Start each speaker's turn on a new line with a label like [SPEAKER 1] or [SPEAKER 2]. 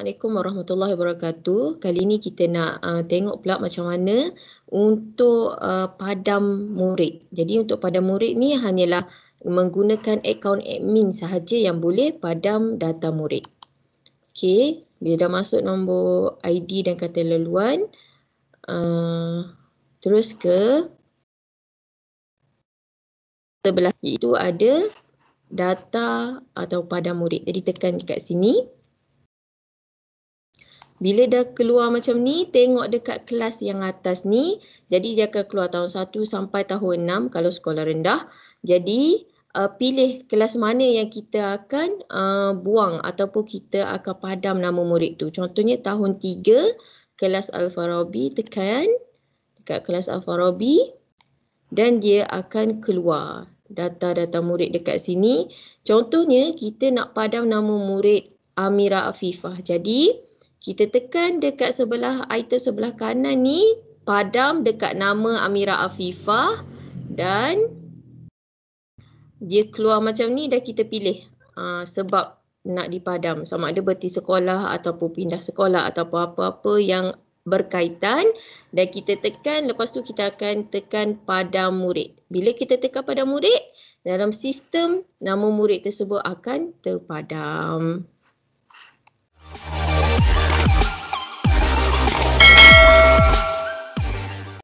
[SPEAKER 1] Assalamualaikum warahmatullahi wabarakatuh. Kali ini kita nak uh, tengok pula macam mana untuk uh, padam murid. Jadi untuk padam murid ni hanyalah menggunakan akaun admin sahaja yang boleh padam data murid. Okey, bila dah masuk nombor ID dan kata laluan, uh, terus ke sebelah itu ada data atau padam murid. Jadi tekan dekat sini. Bila dah keluar macam ni, tengok dekat kelas yang atas ni. Jadi dia akan keluar tahun 1 sampai tahun 6 kalau sekolah rendah. Jadi uh, pilih kelas mana yang kita akan uh, buang ataupun kita akan padam nama murid tu. Contohnya tahun 3 kelas Al-Farabi tekan dekat kelas Al-Farabi dan dia akan keluar data-data murid dekat sini. Contohnya kita nak padam nama murid Amira Afifah. Jadi, kita tekan dekat sebelah item sebelah kanan ni padam dekat nama Amira Afifah dan dia keluar macam ni dah kita pilih uh, sebab nak dipadam sama ada berhenti sekolah ataupun pindah sekolah ataupun apa-apa yang berkaitan dan kita tekan lepas tu kita akan tekan padam murid. Bila kita tekan padam murid dalam sistem nama murid tersebut akan terpadam.